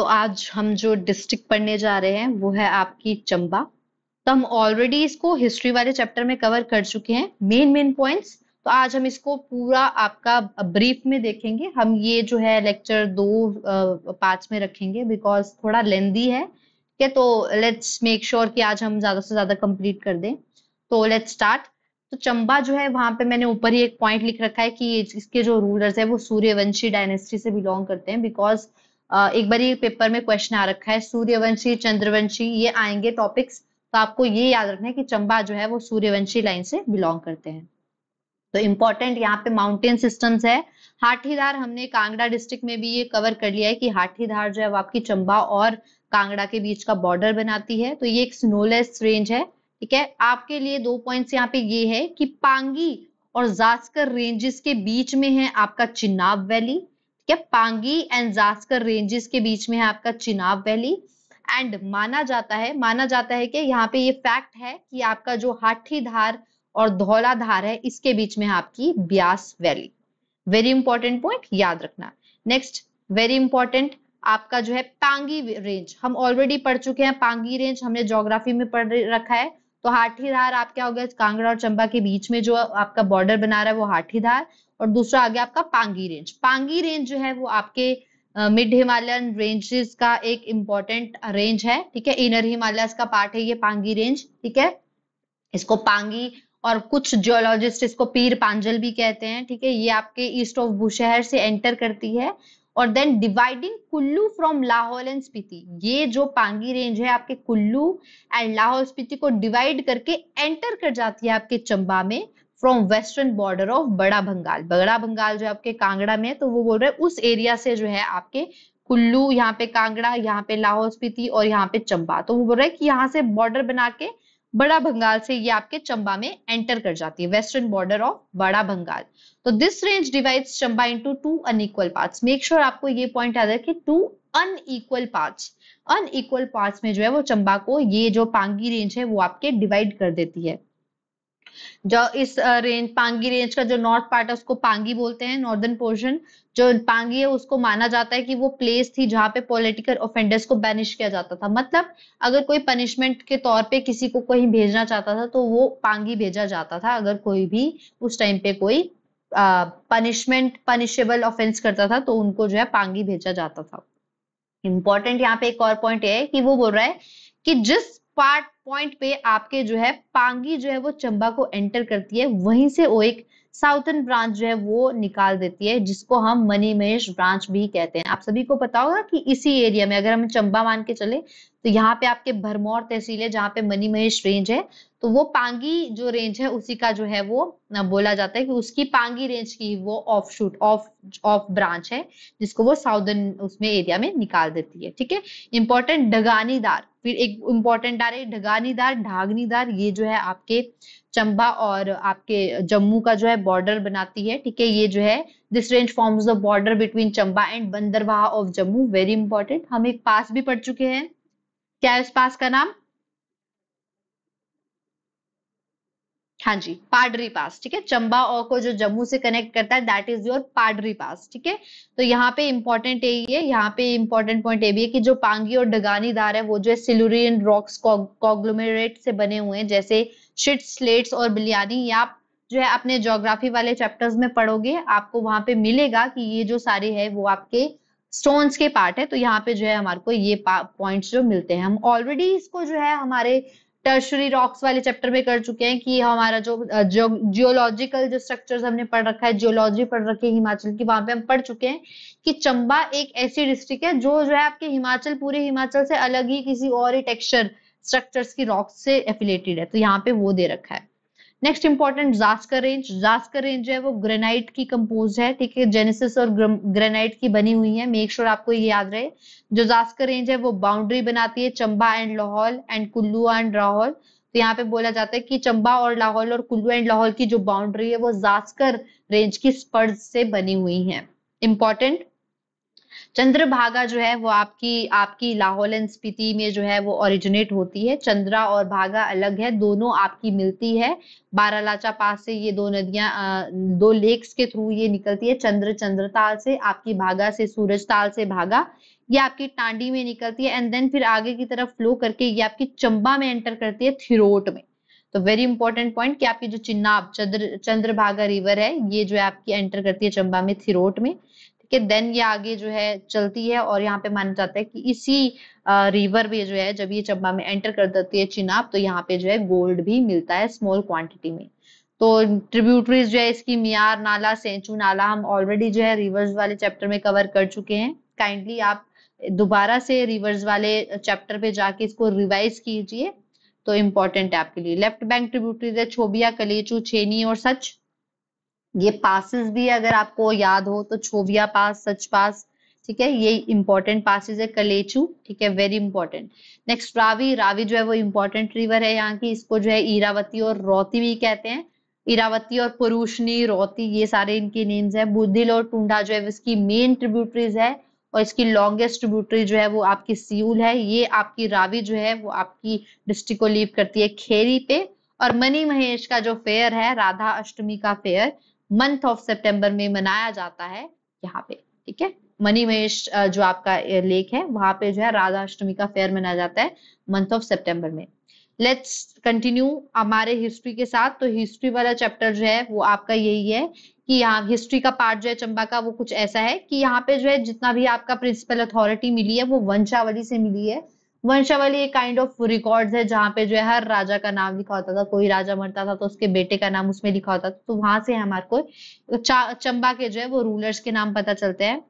तो आज हम जो डिस्ट्रिक्ट पढ़ने जा रहे हैं वो है आपकी चंबा तो हम ऑलरेडी इसको हिस्ट्री वाले चैप्टर में कवर कर चुके हैं मेन मेन पॉइंट्स तो आज हम इसको पूरा आपका ब्रीफ में देखेंगे हम ये जो है लेक्चर दो पार्ट्स में रखेंगे बिकॉज थोड़ा लेंदी है ठीक है तो लेट्स मेक श्योर कि आज हम ज्यादा से ज्यादा कंप्लीट कर दें तो लेट्स स्टार्ट तो चंबा जो है वहां पे मैंने ऊपर ही एक पॉइंट लिख रखा है कि इसके जो रूलर्स है वो सूर्यवंशी डायनेस्टी से बिलोंग करते हैं बिकॉज एक बार ये पेपर में क्वेश्चन आ रखा है सूर्यवंशी चंद्रवंशी ये आएंगे टॉपिक्स तो आपको ये याद रखना है कि चंबा जो है वो सूर्यवंशी लाइन से बिलोंग करते हैं तो इम्पोर्टेंट यहाँ पे माउंटेन सिस्टम्स है हाठीधार हमने कांगड़ा डिस्ट्रिक्ट में भी ये कवर कर लिया है कि हाथीधार जो है वो आपकी चंबा और कांगड़ा के बीच का बॉर्डर बनाती है तो ये एक स्नोलेस रेंज है ठीक है आपके लिए दो पॉइंट्स यहाँ पे ये है कि पांगी और जास्कर रेंजेस के बीच में है आपका चिनाब वैली क्या पांगी एंड जास्कर रेंजेस के बीच में है आपका चिनाब वैली एंड माना जाता है माना जाता है कि यहाँ पे ये फैक्ट है कि आपका जो हाथी धार और धौला धार है इसके बीच में है आपकी Beas valley very important point याद रखना नेक्स्ट वेरी इंपॉर्टेंट आपका जो है पांगी रेंज हम ऑलरेडी पढ़ चुके हैं पांगी रेंज हमने ज्योग्राफी में पढ़ रखा है तो हाथीधार आप क्या हो गया कांगड़ा और चंबा के बीच में जो आपका बॉर्डर बना रहा है वो हाथीधार और दूसरा आ गया आपका पांगी रेंज पांगी रेंज जो है वो आपके मिड हिमालयन रेंजेस का एक इम्पॉर्टेंट रेंज है ठीक है इनर हिमालय का पार्ट है ये पांगी रेंज ठीक है इसको पांगी और कुछ जियोलॉजिस्ट इसको पीर पांजल भी कहते हैं ठीक है ये आपके ईस्ट ऑफ बुशहर से एंटर करती है और then dividing Kullu from Lahaul and Spiti ये जो पांगी रेंज है आपके कुल्लू एंड लाहौल स्पीति को डिवाइड करके एंटर कर जाती है आपके चंबा में from western border of Bara Bengal बड़ा बंगाल जो आपके कांगड़ा में है तो वो बोल रहे हैं उस एरिया से जो है आपके कुल्लू यहाँ पे कांगड़ा यहाँ पे लाहौल स्पीति और यहाँ पे चंबा तो वो बोल रहे हैं कि यहाँ से बॉर्डर बना के बड़ा बंगाल से ये आपके चंबा में एंटर कर जाती है western border of Bara Bangal तो this range divides Chamba into two unequal parts make sure आपको ये पॉइंट याद रखे two unequal parts unequal parts में जो है वो चंबा को ये जो पांगी रेंज है वो आपके डिवाइड कर देती है जो इस रेंज पांगी रेंज का जो नॉर्थ पार्ट है उसको पांगी बोलते हैं नॉर्दर्न पोर्शन जो पांगी है उसको माना जाता है कि वो प्लेस थी जहाँ पे पॉलिटिकल ऑफेंडर्स को बैनिश किया जाता था मतलब अगर कोई पनिशमेंट के तौर पे किसी को कहीं भेजना चाहता था तो वो पांगी भेजा जाता था अगर कोई भी उस टाइम पे कोई पनिशमेंट पनिशेबल ऑफेंस करता था तो उनको जो है पांगी भेजा जाता था इम्पोर्टेंट यहाँ पे एक और पॉइंट है कि वो बोल रहा है कि जिस पार्ट पॉइंट पे आपके जो है पांगी जो है वो चंबा को एंटर करती है वहीं से वो एक साउथर्न ब्रांच जो है वो निकाल देती है जिसको हम मनी महेश ब्रांच भी कहते हैं आप सभी को पता होगा कि इसी एरिया में अगर हम चंबा मान के चले तो यहाँ पे आपके भरमौर तहसील है जहाँ पे मनी महेश रेंज है तो वो पांगी जो रेंज है उसी का जो है वो बोला जाता है कि उसकी पांगी रेंज की वो offshoot of of branch है जिसको वो साउदर्न उसमें एरिया में निकाल देती है ठीक है इंपॉर्टेंट डगानीदार फिर एक इम्पोर्टेंट आ रहे ढगानीदार ढागनीदार ये जो है आपके चंबा और आपके जम्मू का जो है बॉर्डर बनाती है ठीक है ये जो है this range forms the border between Chamba and Bhaderwah of Jammu very important हम एक पास भी पढ़ चुके हैं क्या है उस पास का नाम हाँ जी पाडरी पास ठीक है चंबा और को जो जम्मू से कनेक्ट करता है that is your Padri pass ठीक है तो यहाँ पे इंपॉर्टेंट यही है यहाँ पे इंपॉर्टेंट पॉइंट ये भी है कि जो पांगी और डगानी दार है वो जो है सिलुरियन रॉक्स कॉग्लोमेरेट से बने हुए हैं जैसे शिट स्लेट्स और बिलियानी या आप जो है अपने जोग्राफी वाले चैप्टर्स में पढ़ोगे आपको वहां पे मिलेगा कि ये जो सारे है वो आपके स्टोन्स के पार्ट है तो यहाँ पे जो है हमारे को ये पॉइंट जो मिलते हैं हम ऑलरेडी इसको जो है हमारे टर्शरी रॉक्स वाले चैप्टर में कर चुके हैं कि हमारा जो जो जियोलॉजिकल जो स्ट्रक्चर्स हमने पढ़ रखा है जियोलॉजी पढ़ रखी है हिमाचल की वहां पे हम पढ़ चुके हैं कि चंबा एक ऐसी डिस्ट्रिक्ट है जो जो है आपके हिमाचल पूरे हिमाचल से अलग ही किसी और ही टेक्सचर स्ट्रक्चर्स की रॉक्स से एफिलेटेड है तो यहाँ पे वो दे रखा है next important Zanskar range Zanskar range है वो ग्रेनाइट की कंपोज है ठीक है जेनेसिस और ग्रेनाइट की बनी हुई है मेक श्योर sure आपको ये याद रहे जो जास्कर रेंज है वो बाउंड्री बनाती है Chamba and Lahaul and Kullu and Lahaul तो यहाँ पे बोला जाता है कि चंबा और लाहौल और कुल्लू एंड लाहौल की जो बाउंड्री है वो जास्कर रेंज की स्पर्ज से बनी हुई है इंपॉर्टेंट चंद्रभागा जो है वो आपकी आपकी लाहौल एंड स्पीति में जो है वो ओरिजिनेट होती है चंद्रा और भागा अलग है दोनों आपकी मिलती है बारालाचा पास से ये दो नदियां दो लेक्स के थ्रू ये निकलती है चंद्र चंद्रताल से आपकी भागा से सूरज ताल से भागा ये आपकी टांडी में निकलती है एंड देन फिर आगे की तरफ फ्लो करके ये आपकी चंबा में एंटर करती है थिरोट में तो वेरी इंपॉर्टेंट पॉइंट कि आपकी जो चिन्नाब चंद्र चंद्रभागा रिवर है ये जो है आपकी एंटर करती है चंबा में थिरोट में कि देन ये आगे जो है चलती है और यहाँ पे माना जाता है कि इसी रिवर में जो है जब ये चंबा में एंटर कर देती है चिनाब तो यहाँ पे जो है गोल्ड भी मिलता है स्मॉल क्वांटिटी में तो ट्रिब्यूटरीज जो है इसकी मियार नाला सेंचू नाला हम ऑलरेडी जो है रिवर्स वाले चैप्टर में कवर कर चुके हैं काइंडली आप दोबारा से रिवर्स वाले चैप्टर पे जाके इसको रिवाइज कीजिए तो इम्पोर्टेंट है आपके लिए लेफ्ट बैंक ट्रिब्यूटरीज है छोबिया कलेचू छेनी और सच ये पासिस भी अगर आपको याद हो तो छोविया पास सच पास ठीक है ये इंपॉर्टेंट पासिस है कलेचू ठीक है very important next Ravi Ravi जो है वो इंपॉर्टेंट रिवर है यहाँ की इसको जो है ईरावती और रौती भी कहते हैं इरावती और पुरुषनी रौती ये सारे इनके नेम्स है बुद्धिल और टूडा जो है इसकी मेन ट्रिब्यूटरीज है और इसकी लॉन्गेस्ट ट्रिब्यूटरी जो है वो आपकी सियूल है ये आपकी रावी जो है वो आपकी डिस्ट्रिक्ट को लीव करती है खेरी पे और मनी महेश का जो फेयर है राधा अष्टमी का फेयर मंथ ऑफ सितंबर में मनाया जाता है यहाँ पे ठीक है मनी महेश जो आपका लेख है वहां पे जो है राधा अष्टमी का फेयर मनाया जाता है मंथ ऑफ सितंबर में लेट्स कंटिन्यू हमारे हिस्ट्री के साथ तो हिस्ट्री वाला चैप्टर जो है वो आपका यही है कि यहाँ हिस्ट्री का पार्ट जो है चंबा का वो कुछ ऐसा है कि यहाँ पे जो है जितना भी आपका प्रिंसिपल अथॉरिटी मिली है वो वंशावली से मिली है वंशावली एक काइंड ऑफ रिकॉर्ड्स है जहाँ पे जो है हर राजा का नाम लिखा होता था कोई राजा मरता था तो उसके बेटे का नाम उसमें लिखा होता था तो वहां से हमारे को तो चंबा के जो है वो रूलर्स के नाम पता चलते हैं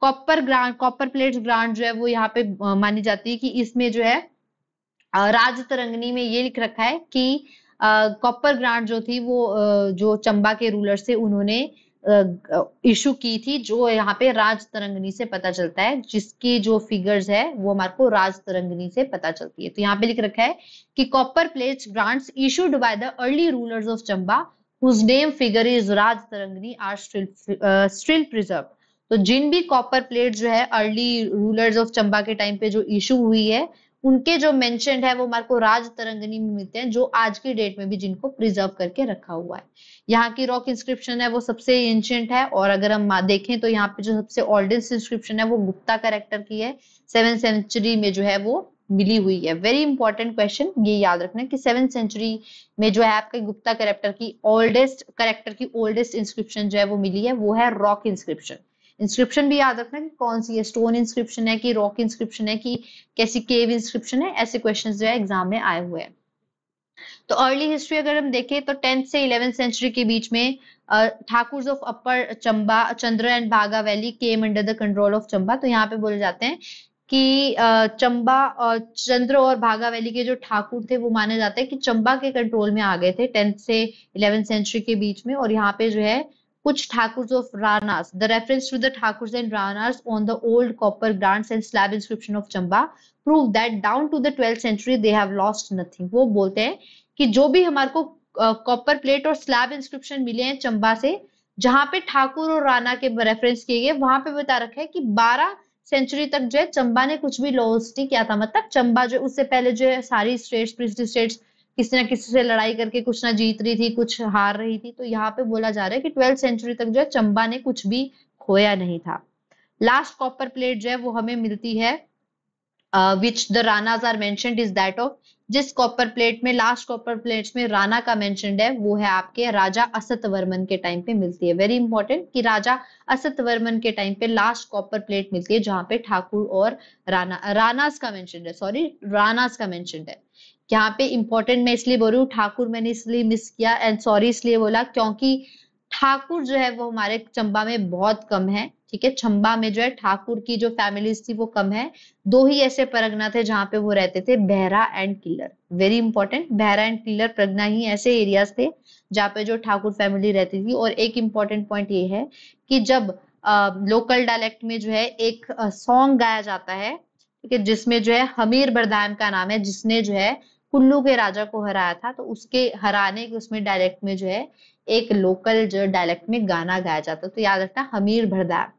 copper grant copper plate grant जो है वो यहाँ पे मानी जाती है कि इसमें जो है राज तरंगनी में ये लिख रखा है कि कॉपर ग्रांड जो थी वो जो चंबा के रूलर्स थे उन्होंने इशू की थी जो यहाँ पे राज तरंगनी से पता चलता है जिसकी जो फिगर्स है वो हमारे को राज तरंगनी से पता चलती है तो यहाँ पे लिख रखा है कि copper plate grants issued by the early rulers of Chamba whose name figure is Rajatarangini are still still preserve तो जिन भी कॉपर प्लेट जो है अर्ली रूलर्स ऑफ चंबा के टाइम पे जो इशू हुई है उनके जो मेंशन है वो हमारे को राज तरंगनी में मिलते हैं जो आज की डेट में भी जिनको प्रिजर्व करके रखा हुआ है यहाँ की रॉक इंस्क्रिप्शन है वो सबसे एंशियंट है और अगर हम देखें तो यहाँ पे जो सबसे ओल्डेस्ट इंस्क्रिप्शन है वो गुप्ता कैरेक्टर की है सेवन सेंचुरी में जो है वो मिली हुई है वेरी इंपॉर्टेंट क्वेश्चन ये याद रखना कि सेवन सेंचुरी में जो है आपके गुप्ता कैरेक्टर की ओल्डेस्ट करेक्टर की ओल्डेस्ट इंस्क्रिप्शन जो है वो मिली है वो है रॉक इंस्क्रिप्शन इंस्क्रिप्शन भी याद रखना कि कौन सी है स्टोन इंस्क्रिप्शन है कि रॉक इंस्क्रिप्शन है कि कैसी केव इंस्क्रिप्शन है ऐसे क्वेश्चन जो है एग्जाम में आए हुए हैं तो अर्ली हिस्ट्री अगर हम देखें तो टेंथ से इलेवेंथ सेंचुरी के बीच में Thakur of upper Chamba Chandra and Bhaga valley came under the control of Chamba तो यहाँ पे बोले जाते हैं कि चंबा और चंद्र और भागा वैली के जो ठाकुर थे वो माने जाते हैं कि चंबा के कंट्रोल में आ गए थे टेंथ से इलेवेंथ सेंचुरी के बीच में और यहाँ पे जो है कुछ Thakur of Ranas the reference to the Thakur and Ranas on the old copper grants and slab inscription of Chamba prove that down to the twelfth century they have lost nothing वो बोलते हैं कि जो भी हमारे को कॉपर प्लेट और स्लैब इंस्क्रिप्शन मिले हैं चंबा से जहां पे ठाकुर और राणा के रेफरेंस किए गए वहां पे बता रखा है कि 12 सेंचुरी तक जो है चंबा ने कुछ भी लॉस नहीं किया था मतलब चंबा जो उससे पहले जो है सारी स्टेट्स पिछली स्टेट्स किसी ना किसी से लड़ाई करके कुछ ना जीत रही थी कुछ हार रही थी तो यहाँ पे बोला जा रहा है कि ट्वेल्थ सेंचुरी तक जो है चंबा ने कुछ भी खोया नहीं था लास्ट कॉपर प्लेट जो है वो हमें मिलती है which uh, the the are are mentioned is that जिस कॉपर प्लेट में लास्ट कॉपर प्लेट में राणा का मेंशनड है वो है आपके राजा असत वर्मन के टाइम पे मिलती है वेरी इंपॉर्टेंट कि राजा असत वर्मन के टाइम पे लास्ट कॉपर प्लेट मिलती है जहां पे ठाकुर और राणा राणास का मेंशनड है सॉरी राणास का मेंशनड है यहाँ पे इंपॉर्टेंट मैं इसलिए बोल रही हूँ ठाकुर मैंने इसलिए मिस किया एंड सॉरी इसलिए बोला क्योंकि ठाकुर जो है वो हमारे चंबा में बहुत कम है ठीक है चंबा में जो है ठाकुर की जो फैमिलीज थी वो कम है दो ही ऐसे प्रगना थे जहां पे वो रहते थे Bahra and Kilar very important Bahra and Kilar pargana ही ऐसे एरियाज थे जहाँ पे जो ठाकुर फैमिली रहती थी और एक इंपॉर्टेंट पॉइंट ये है कि जब लोकल डायलेक्ट में जो है एक सॉन्ग गाया जाता है ठीक है जिसमें जो है हमीर बरदायम का नाम है जिसने जो है कुल्लू के राजा को हराया था तो उसके हराने के उसमें डायलेक्ट में जो है एक लोकल जो डायलेक्ट में गाना गाया जाता है तो याद रखना Hamir Bhardar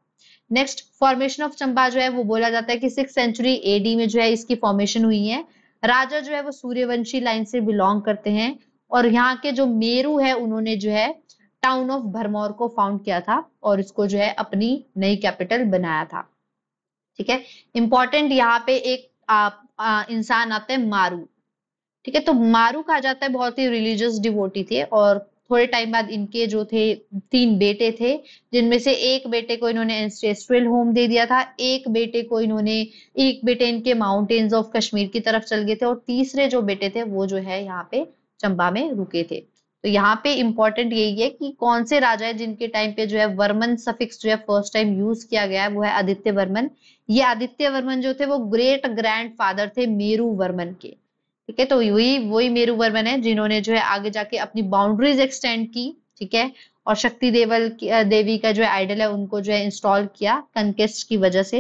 next formation of Chamba जो है वो बोला जाता है कि सिक्स सेंचुरी एडी में जो है इसकी फॉर्मेशन हुई है राजा जो है वो सूर्यवंशी लाइन से बिलोंग करते हैं और यहाँ के जो मेरू है उन्होंने जो है टाउन ऑफ भरमौर को फाउंड किया था और इसको जो है अपनी नई कैपिटल बनाया था ठीक है इंपॉर्टेंट यहाँ पे एक इंसान आता है मारू ठीक है तो मारू कहा जाता है बहुत ही रिलीजियस डिवोटी थे और थोड़े टाइम बाद इनके जो थे तीन बेटे थे जिनमें से एक बेटे को इन्होंने एंसेस्ट्रियल होम दे दिया था एक बेटे को इन्होंने एक बेटे इनके माउंटेन्स ऑफ कश्मीर की तरफ चल गए थे और तीसरे जो बेटे थे वो जो है यहाँ पे चंबा में रुके थे तो यहाँ पे इम्पोर्टेंट यही है कि कौन से राजा है जिनके टाइम पे जो है वर्मन सफिक्स जो है फर्स्ट टाइम यूज किया गया है वो है आदित्य वर्मन ये आदित्य वर्मन जो थे वो ग्रेट ग्रैंड फादर थे मेरू वर्मन के ठीक है तो वही वही मेरू वर्मन है जिन्होंने जो है आगे जाके अपनी बाउंड्रीज एक्सटेंड की ठीक है और शक्ति देवल देवी का जो आइडल है उनको जो है इंस्टॉल किया कंकेस्ट की वजह से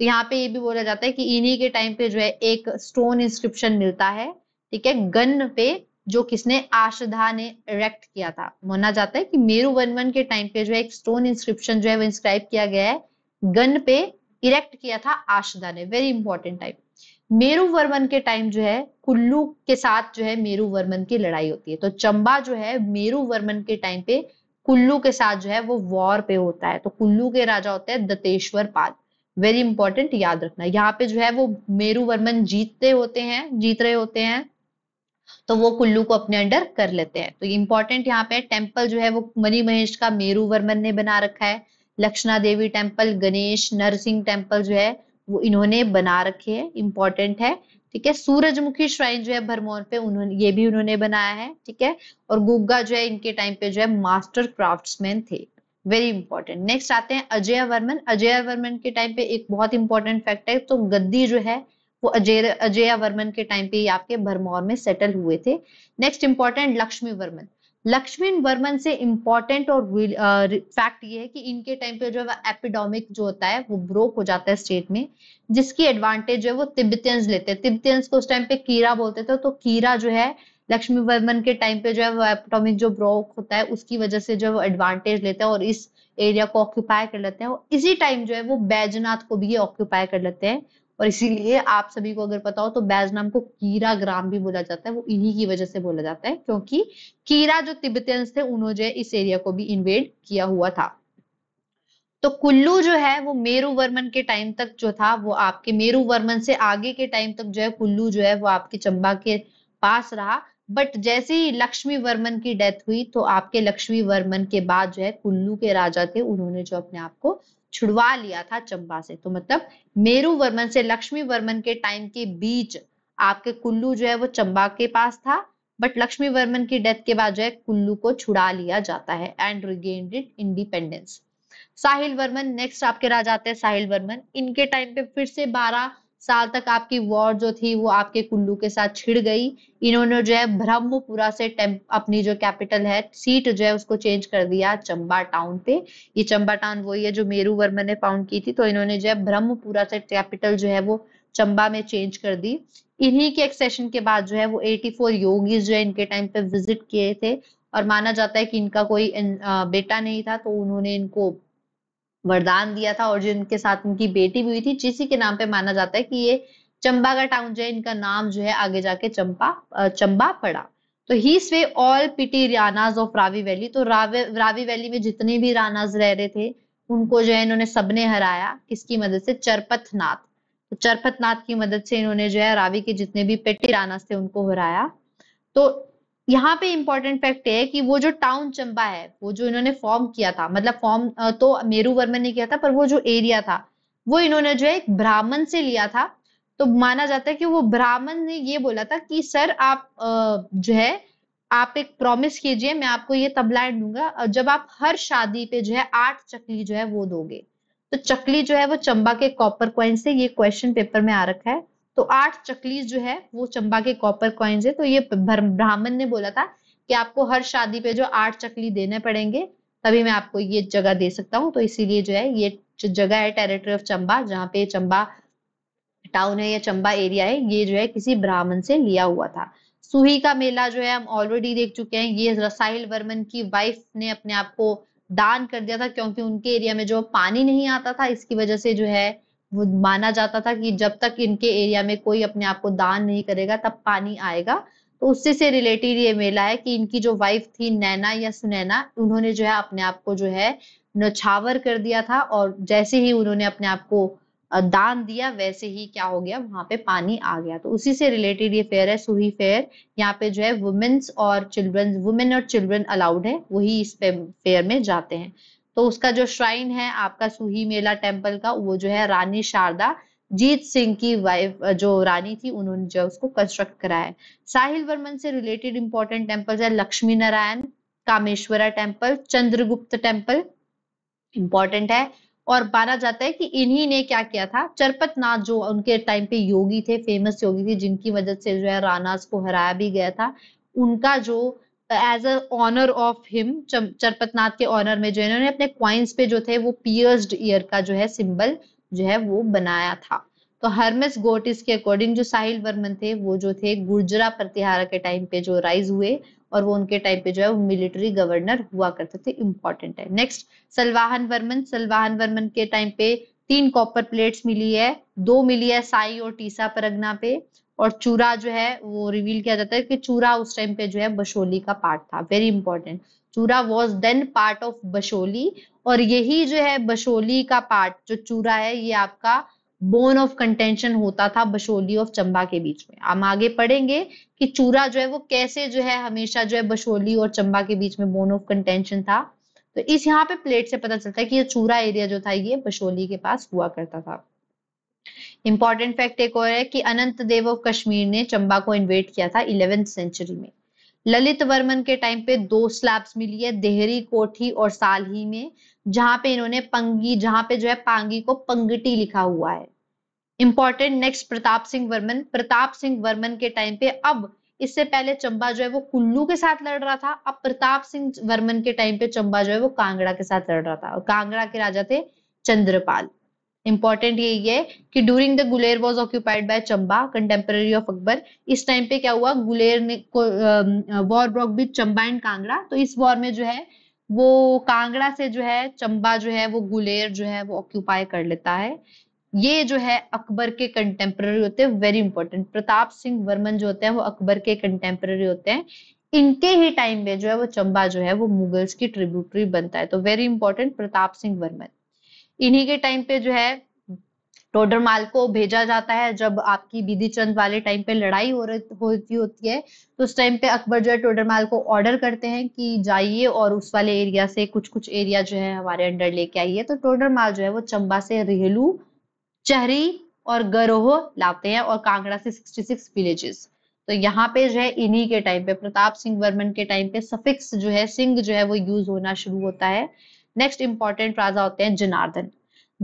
तो यहाँ पे ये भी बोला जाता है कि इन्हीं के टाइम पे जो है एक स्टोन इंस्क्रिप्शन मिलता है ठीक है गन पे जो किसने आशधा ने इरेक्ट किया था माना जाता है कि मेरू वन के टाइम पे जो है एक स्टोन इंस्क्रिप्शन जो है वो इंस्क्राइब किया गया है गन पे इरेक्ट किया था आशधा ने वेरी इंपॉर्टेंट टाइप मेरू वर्मन के टाइम जो है कुल्लू के साथ जो है मेरू वर्मन की लड़ाई होती है तो चंबा जो है मेरू वर्मन के टाइम पे कुल्लू के साथ जो है वो वॉर पे होता है तो कुल्लू के राजा होते हैं दतेश्वर पाल वेरी इंपॉर्टेंट याद रखना यहाँ पे जो है वो मेरू वर्मन जीतते होते हैं जीत रहे होते हैं तो वो कुल्लू को अपने अंडर कर लेते हैं तो इंपॉर्टेंट यहाँ पे टेम्पल जो है वो मनी महेश का मेरू वर्मन ने बना रखा है लक्षणा देवी टेम्पल गणेश नरसिंह टेम्पल जो है वो इन्होंने बना रखे हैं इम्पोर्टेंट है ठीक है सूरजमुखी श्राइन जो है भरमौर पे उन्होंने ये भी उन्होंने बनाया है ठीक है और गुग्गा जो है इनके टाइम पे जो है मास्टर क्राफ्ट्समैन थे वेरी इंपॉर्टेंट नेक्स्ट आते हैं अजय वर्मन अजय वर्मन के टाइम पे एक बहुत इंपॉर्टेंट फैक्ट है तो गद्दी जो है वो अजय अजय वर्मन के टाइम पे ही आपके भरमौर में सेटल हुए थे नेक्स्ट इंपॉर्टेंट लक्ष्मी वर्मन लक्ष्मण वर्मन से इम्पोर्टेंट और फैक्ट ये है कि इनके टाइम पे जो है एपिडोमिक जो होता है वो ब्रोक हो जाता है स्टेट में जिसकी एडवांटेज जो है वो तिब्बतियंस लेते हैं तिब्बतियंस को उस टाइम पे कीरा बोलते थे तो कीरा जो है लक्ष्मी वर्मन के टाइम पे जो है वो एपिडोमिक जो ब्रोक होता है उसकी वजह से जो है वो एडवांटेज लेते हैं और इस एरिया को ऑक्यूपाई कर लेते हैं और इसी टाइम जो है वो बैजनाथ को भी ये ऑक्यूपाई कर लेते हैं और इसीलिए आप सभी को अगर पता हो तो बैज नाम को कीरा ग्राम भी बोला जाता है वो इन्हीं की वजह से बोला जाता है क्योंकि कीरा जो तिब्बतियंस थे उन्होंने इस एरिया को भी इन्वेड किया हुआ था तो कुल्लू जो है वो मेरू वर्मन के टाइम तक जो था वो आपके मेरू वर्मन से आगे के टाइम तक जो है कुल्लू जो है वो आपके चंबा के पास रहा बट जैसे ही लक्ष्मी वर्मन की डेथ हुई तो आपके लक्ष्मी वर्मन के बाद जो है कुल्लू के राजा थे उन्होंने जो अपने आप को छुड़वा लिया था चंबा से तो मतलब मेरु वर्मन से लक्ष्मी वर्मन के टाइम के बीच आपके कुल्लू जो है वो चंबा के पास था बट लक्ष्मी वर्मन की डेथ के बाद जो है कुल्लू को छुड़ा लिया जाता है and regained it independence Sahil Varman next आपके राजा आते हैं साहिल वर्मन इनके टाइम पे फिर से बारह साल तक आपकी वॉर जो थी वो आपके कुल्लू के साथ छिड़ गई इन्होंने जो है ब्रह्मपुरा से अपनी जो कैपिटल है सीट जो है उसको चेंज कर दिया चंबा टाउन पे ये चंबा टाउन वही है जो मेरू वर्मा ने फाउंड की थी तो इन्होंने जो है ब्रह्मपुरा से कैपिटल जो है वो चंबा में चेंज कर दी इन्हीं के एक्सेशन के बाद जो है वो 84 योगी जो है इनके टाइम पे विजिट किए थे और माना जाता है कि इनका कोई बेटा नहीं था तो उन्होंने इनको वरदान दिया था और जिनके साथ उनकी बेटी भी हुई थी जिसी के नाम पे माना जाता है कि ये चंबा का टाउन जो है इनका नाम जो है आगे जाके चंपा चंबा पड़ा तो ही स्वे all petty Ranas of Ravi valley तो रावे रावी वैली में जितने भी रानाज रह रहे थे उनको जो है इन्होंने सबने हराया किसकी मदद से चरपथनाथ तो चरपथनाथ की मदद से इन्होंने जो है रावी के जितने भी पेटी रानाज थे उनको हराया तो यहाँ पे इम्पोर्टेंट फैक्ट है कि वो जो टाउन चंबा है वो जो इन्होंने फॉर्म किया था मतलब फॉर्म तो मेरू वर्मन ने किया था पर वो जो एरिया था वो इन्होंने जो है एक ब्राह्मण से लिया था तो माना जाता है कि वो ब्राह्मण ने ये बोला था कि सर आप जो है आप एक प्रॉमिस कीजिए मैं आपको ये तबला दूंगा जब आप हर शादी पे जो है आठ चकली जो है वो दोगे तो चकली जो है वो चंबा के कॉपर कॉइन से ये क्वेश्चन पेपर में आ रखा है तो आठ चकलीस जो है वो चंबा के कॉपर कॉइन्स है तो ये ब्राह्मण ने बोला था कि आपको हर शादी पे जो आठ चकली देने पड़ेंगे तभी मैं आपको ये जगह दे सकता हूँ तो इसीलिए जो है ये जो जगह है टेरिटरी ऑफ चंबा जहाँ पे चंबा टाउन है या चंबा एरिया है ये जो है किसी ब्राह्मण से लिया हुआ था सुही का मेला जो है हम ऑलरेडी देख चुके हैं ये रसाइल वर्मन की वाइफ ने अपने आप को दान कर दिया था क्योंकि उनके एरिया में जो पानी नहीं आता था इसकी वजह से जो है माना जाता था कि जब तक इनके एरिया में कोई अपने आप को दान नहीं करेगा तब पानी आएगा तो उससे से रिलेटेड ये मेला है कि इनकी जो वाइफ थी नैना या सुनैना उन्होंने जो है अपने आप को जो है नछावर कर दिया था और जैसे ही उन्होंने अपने आप को दान दिया वैसे ही क्या हो गया वहां पे पानी आ गया तो उसी से रिलेटेड ये फेयर है सुही फेयर यहाँ पे जो है वुमेन्स और चिल्ड्रन वुमेन और चिल्ड्रन अलाउड है वही इस फेयर में जाते हैं तो उसका जो श्राइन है आपका सुही मेला टेम्पल का वो जो है रानी शारदा जीत सिंह की वाइफ जो रानी थी उन्होंने जो उसको कंस्ट्रक्ट कराया है साहिल वर्मन से रिलेटेड इंपॉर्टेंट टेम्पल है Lakshmi Narayan Kameshwara temple Chandragupt temple important है और माना जाता है कि इन्हीं ने क्या किया था चरपत नाथ जो उनके टाइम पे योगी थे फेमस योगी थे जिनकी वजह से जो है रानास को हराया भी गया था उनका जो as a honour of him Charpatnath के ऑनर में जो इन्होंने अपने क्वाइंस पे जो थे वो पियर्स्ड ईयर का जो है सिंबल जो है वो बनाया था तो हरमेस गोटिस के अकॉर्डिंग जो साहिल वर्मन थे वो जो थे गुर्जरा प्रतिहार के टाइम पे जो राइज हुए और वो उनके टाइम पे जो है वो मिलिट्री गवर्नर हुआ करते थे इम्पोर्टेंट है नेक्स्ट सलवाहन वर्मन सलवाहन वर्मन के टाइम पे तीन कॉपर प्लेट्स मिली है दो मिली है साई और टीसा परगना पे और चूरा जो है वो रिवील किया जाता है कि चूरा उस टाइम पे जो है बशोली का पार्ट था very important Churah was then part of Basohli और यही जो है बशोली का पार्ट जो चूरा है ये आपका बोन ऑफ कंटेंशन होता था बशोली और चंबा के बीच में हम आगे पढ़ेंगे कि चूरा जो है वो कैसे जो है हमेशा जो है बशोली और चंबा के बीच में बोन ऑफ कंटेंशन था तो इस यहाँ पे प्लेट से पता चलता है कि ये चूरा एरिया जो था ये बशोली के पास हुआ करता था इंपॉर्टेंट फैक्ट एक और है कि अनंत देव ऑफ कश्मीर ने चंबा को इन्वेट किया था इलेवेंथ सेंचुरी में ललित वर्मन के टाइम पे दो स्लैब्स मिली है देहरी कोठी और सालही में जहां पे इन्होंने पंगी जहां पे जो है पांगी को पंगटी लिखा हुआ है इंपॉर्टेंट नेक्स्ट प्रताप सिंह वर्मन प्रताप सिंह वर्मन के टाइम पे अब इससे पहले चंबा जो है वो कुल्लू के साथ लड़ रहा था अब प्रताप सिंह वर्मन के टाइम पे चंबा जो है वो कांगड़ा के साथ लड़ रहा था और कांगड़ा के राजा थे चंद्रपाल इंपॉर्टेंट यही है कि during the Guler was occupied by Chamba contemporary of Akbar इस टाइम पे क्या हुआ गुलेर ने वॉर ब्रॉक बीच चंबा एंड कांगड़ा तो इस वॉर में जो है वो कांगड़ा से जो है चंबा जो है वो गुलेर जो है वो ऑक्यूपाई कर लेता है ये जो है अकबर के कंटेम्पररी होते हैं वेरी इंपॉर्टेंट प्रताप सिंह वर्मन जो होते हैं वो अकबर के कंटेम्पररी होते हैं इनके ही टाइम में जो है वो चंबा जो है वो मुगल्स की ट्रिब्यूटरी बनता है तो वेरी इंपॉर्टेंट प्रताप सिंह वर्मन इन्हीं के टाइम पे जो है टोडरमाल को भेजा जाता है जब आपकी बीदी चंद वाले टाइम पे लड़ाई हो रही होती होती है तो उस टाइम पे अकबर जो है टोडरमाल को ऑर्डर करते हैं कि जाइए और उस वाले एरिया से कुछ कुछ एरिया जो है हमारे अंडर लेके आइए तो टोडरमाल जो है वो चंबा से रेहलू चहरी और गरोह लाते हैं और कांगड़ा से सिक्सटी सिक्स विलेजेस तो यहाँ पे जो है इन्हीं के टाइम पे प्रताप सिंह वर्मन के टाइम पे सफिक्स जो है सिंह जो है वो यूज होना शुरू होता है नेक्स्ट इंपॉर्टेंट राजा होते हैं जनार्दन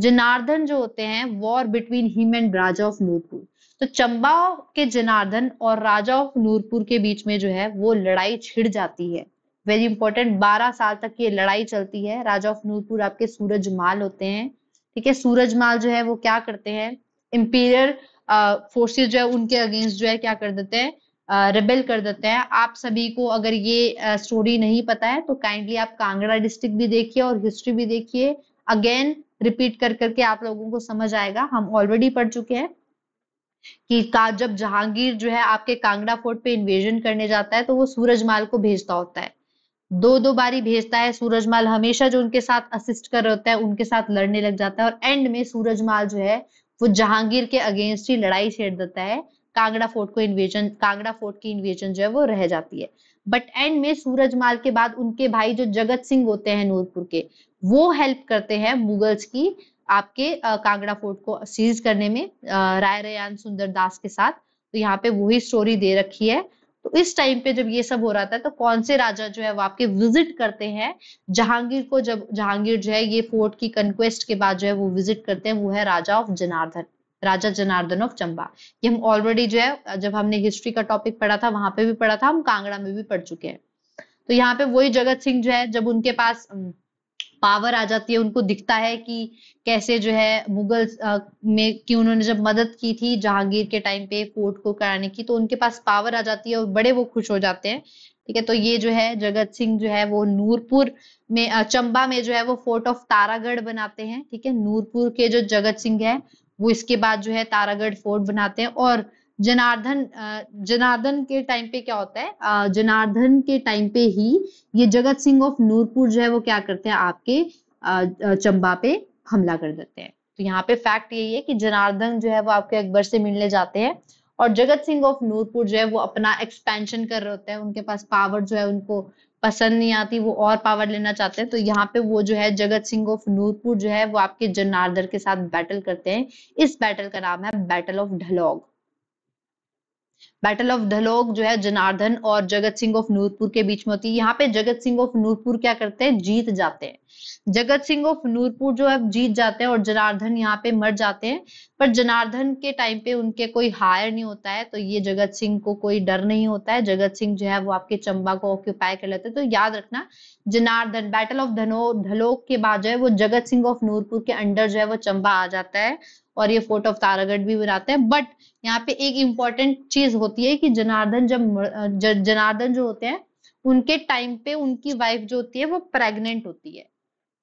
जनार्दन जो होते हैं war between him and Raja of Nurpur तो चंबा के जनार्दन और राजा ऑफ नूरपुर के बीच में जो है वो लड़ाई छिड़ जाती है वेरी इंपॉर्टेंट बारह साल तक ये लड़ाई चलती है राजा ऑफ नूरपुर आपके सूरजमाल होते हैं ठीक है सूरजमाल जो है वो क्या करते हैं इंपीरियर फोर्सेस जो है उनके अगेंस्ट जो है क्या कर देते हैं रेबेल कर देते हैं आप सभी को अगर ये स्टोरी नहीं पता है तो काइंडली आप कांगड़ा डिस्ट्रिक्ट भी देखिए और हिस्ट्री भी देखिए अगेन रिपीट कर करके आप लोगों को समझ आएगा हम ऑलरेडी पढ़ चुके हैं कि का जब जहांगीर जो है आपके कांगड़ा फोर्ट पे इन्वेजन करने जाता है तो वो सूरजमाल को भेजता होता है दो दो बारी भेजता है सूरजमाल हमेशा जो उनके साथ असिस्ट कर रहे होता है उनके साथ लड़ने लग जाता है और एंड में सूरजमाल जो है वो जहांगीर के अगेंस्ट ही लड़ाई छेड़ देता है कांगड़ा फोर्ट को इन्वेजन कांगड़ा फोर्ट की इन्वेजन जो है वो रह जाती है बट एंड में सूरजमाल के बाद उनके भाई जो जगत सिंह होते हैं नूरपुर के वो हेल्प करते हैं मुगल्स की आपके कांगड़ा फोर्ट को सीज करने में राय रयान सुंदर दास के साथ तो यहाँ पे वही स्टोरी दे रखी है तो इस टाइम पे जब ये सब हो रहा था तो कौन से राजा जो है वो आपके विजिट करते हैं जहांगीर को जब जहांगीर जो है ये फोर्ट की कंक्वेस्ट के बाद जो है वो विजिट करते हैं वो है राजा ऑफ जनार्दन राजा जनार्दन ऑफ चंबा ये हम ऑलरेडी जो है जब हमने हिस्ट्री का टॉपिक पढ़ा था वहां पे भी पढ़ा था हम कांगड़ा में भी पढ़ चुके हैं तो यहाँ पे वही जगत सिंह जो है जब उनके पास पावर आ जाती है उनको दिखता है कि कैसे जो है मुगल में कि उन्होंने जब मदद की थी जहांगीर के टाइम पे फोर्ट को कराने की तो उनके पास पावर आ जाती है और बड़े वो खुश हो जाते हैं ठीक है तो ये जो है जगत सिंह जो है वो नूरपुर में चंबा में जो है वो फोर्ट ऑफ तारागढ़ बनाते हैं ठीक है नूरपुर के जो जगत सिंह है वो इसके बाद जो है तारागढ़ फोर्ट बनाते हैं और जनार्दन जनार्दन के टाइम पे क्या होता है जनार्दन के टाइम पे ही ये जगत सिंह ऑफ नूरपुर जो है वो क्या करते हैं आपके चंबा पे हमला कर देते हैं तो यहाँ पे फैक्ट यही है कि जनार्दन जो है वो आपके अकबर से मिलने जाते हैं और जगत सिंह ऑफ नूरपुर जो है वो अपना एक्सपेंशन कर रहे होते हैं उनके पास पावर जो है उनको पसंद नहीं आती वो और पावर लेना चाहते हैं तो यहाँ पे वो जो है जगत सिंह ऑफ नूरपुर जो है वो आपके जनार्दर के साथ बैटल करते हैं इस बैटल का नाम है battle of Dhalog battle of Dhalog जो है जनार्दन और जगत सिंह ऑफ नूरपुर के बीच में होती है यहाँ पे जगत सिंह ऑफ नूरपुर क्या करते हैं जीत जाते हैं जगत सिंह ऑफ नूरपुर जो है जीत जाते हैं और जनार्दन यहाँ पे मर जाते हैं पर जनार्दन के टाइम पे उनके कोई हायर नहीं होता है तो ये जगत सिंह को कोई डर नहीं होता है जगत सिंह जो है वो आपके चंबा को ऑक्यूपाई कर लेते हैं तो याद रखना जनार्दन बैटल ऑफ धनो धलोक के बाद जो है वो जगत सिंह ऑफ नूरपुर के अंडर जो है वो चंबा आ जाता है और ये फोर्ट ऑफ तारागढ़ भी बनाते हैं बट यहाँ पे एक इम्पॉर्टेंट चीज होती है कि जनार्दन जब जनार्दन जो होते हैं उनके टाइम पे उनकी वाइफ जो होती है वो प्रेग्नेंट होती है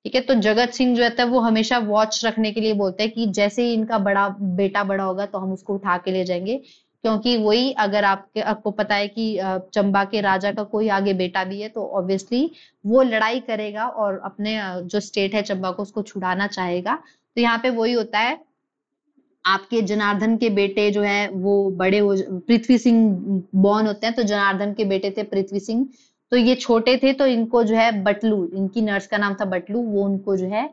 ठीक है तो जगत सिंह जो है वो हमेशा वॉच रखने के लिए बोलते हैं कि जैसे ही इनका बड़ा बेटा बड़ा होगा तो हम उसको उठा के ले जाएंगे क्योंकि वही अगर आपके आपको पता है कि चंबा के राजा का कोई आगे बेटा भी है तो ऑब्वियसली वो लड़ाई करेगा और अपने जो स्टेट है चंबा को उसको छुड़ाना चाहेगा तो यहाँ पे वही होता है आपके जनार्दन के बेटे जो है वो बड़े हो पृथ्वी सिंह बॉर्न होते हैं तो जनार्दन के बेटे थे पृथ्वी सिंह तो ये छोटे थे तो इनको जो है बटलू इनकी नर्स का नाम था बटलू वो उनको जो है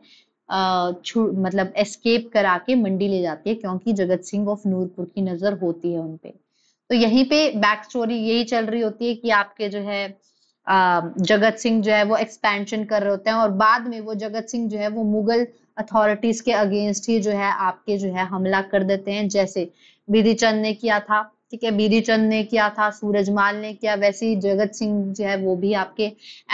अः मतलब एस्केप करा के मंडी ले जाती है क्योंकि जगत सिंह ऑफ नूरपुर की नजर होती है उनपे तो यहीं पे बैक स्टोरी यही चल रही होती है कि आपके जो है जगत सिंह जो है वो एक्सपेंशन कर रहे होते हैं और बाद में वो जगत सिंह जो है वो मुगल अथॉरिटीज के अगेंस्ट ही जो है आपके जो है हमला कर देते हैं जैसे विधि चंद ने किया था ठीक है बीरी चंद ने किया था सूरजमाल ने किया वैसे ही जगत सिंह जो है वो भी आपके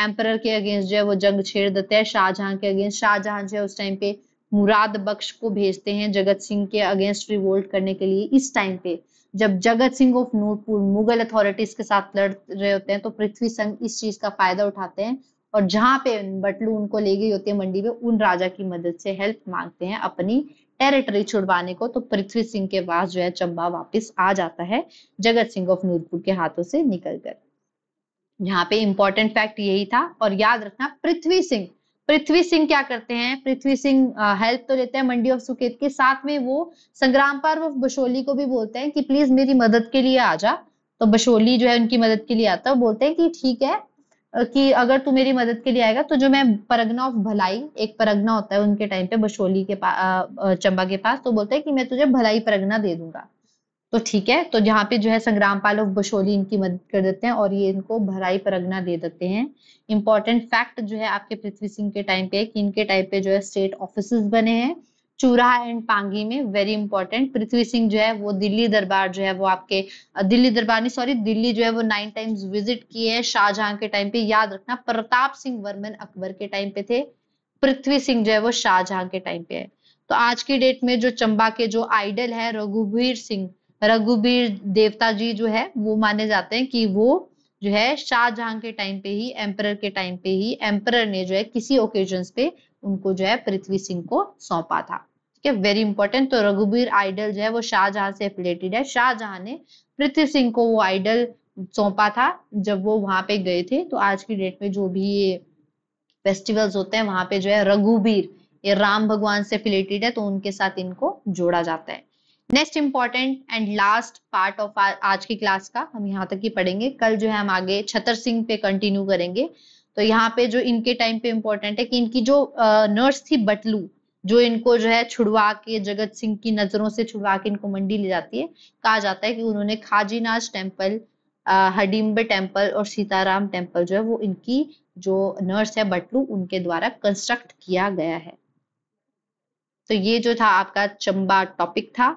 एम्पर के अगेंस्ट जो है वो जंग छेड़ देते हैं शाहजहां के अगेंस्ट शाहजहां जो है उस टाइम पे मुराद बख्श को भेजते हैं जगत सिंह के अगेंस्ट रिवोल्ट करने के लिए इस टाइम पे जब जगत सिंह ऑफ नूरपुर मुगल अथॉरिटीज के साथ लड़ रहे होते हैं तो पृथ्वी संघ इस चीज का फायदा उठाते हैं और जहां पे बटलू उनको ले गई होती है मंडी में उन राजा की मदद से हेल्प मांगते हैं अपनी टेरिटरी छुड़वाने को तो पृथ्वी सिंह के पास जो है चंबा वापस आ जाता है जगत सिंह ऑफ नूरपुर के हाथों से निकलकर यहाँ पे इंपॉर्टेंट फैक्ट यही था और याद रखना पृथ्वी सिंह पृथ्वी सिंह क्या करते हैं पृथ्वी सिंह हेल्प तो लेते हैं मंडी ऑफ सुकेत के साथ में वो संग्राम पर्व बशोली को भी बोलते हैं कि प्लीज मेरी मदद के लिए आ जा तो बशोली जो है उनकी मदद के लिए आता है बोलते हैं कि ठीक है कि अगर तू मेरी मदद के लिए आएगा तो जो मैं परगना ऑफ भलाई एक परगना होता है उनके टाइम पे बशोली के पास चंबा के पास तो बोलते हैं कि मैं तुझे भलाई परगना दे दूंगा तो ठीक है तो जहाँ पे जो है संग्राम पाल ऑफ बशोली इनकी मदद कर देते हैं और ये इनको भलाई परगना दे देते हैं इंपॉर्टेंट फैक्ट जो है आपके पृथ्वी सिंह के टाइम पे कि इनके टाइम पे जो है स्टेट ऑफिस बने हैं चूरा एंड पांगी में वेरी इंपॉर्टेंट पृथ्वी सिंह जो है वो दिल्ली दरबार जो है वो आपके दिल्ली दरबार नहीं सॉरी दिल्ली जो है वो नाइन टाइम्स विजिट किए हैं शाहजहां के टाइम पे याद रखना प्रताप सिंह वर्मन अकबर के टाइम पे थे पृथ्वी सिंह जो है वो शाहजहां के टाइम पे है तो आज की डेट में जो चंबा के जो आइडल है रघुवीर सिंह रघुवीर देवता जी जो है वो माने जाते हैं कि वो जो है शाहजहां के टाइम पे ही एम्पर के टाइम पे ही एम्पर ने जो है किसी ओकेजन पे उनको जो है पृथ्वी सिंह को सौंपा था ठीक है वेरी इंपॉर्टेंट तो रघुबीर आइडल जो है वो शाहजहां से रिलेटेड है शाहजहां ने पृथ्वी सिंह को वो आइडल सौंपा था जब वो वहां पे गए थे तो आज की डेट में जो भी ये फेस्टिवल्स होते हैं वहां पे जो है रघुबीर ये राम भगवान से रिलेटेड है तो उनके साथ इनको जोड़ा जाता है next important and last part of आज की क्लास का हम यहाँ तक ही पढ़ेंगे कल जो है हम आगे छतर सिंह पे कंटिन्यू करेंगे तो यहाँ पे जो इनके टाइम पे इम्पोर्टेंट है कि इनकी जो नर्स थी बटलू जो इनको जो है छुड़वा के जगत सिंह की नजरों से छुड़वा के इनको मंडी ले जाती है कहा जाता है कि उन्होंने खाजीनाज टेम्पल हडिम्बे टेम्पल और सीताराम टेम्पल जो है वो इनकी जो नर्स है बटलू उनके द्वारा कंस्ट्रक्ट किया गया है तो ये जो था आपका चंबा टॉपिक था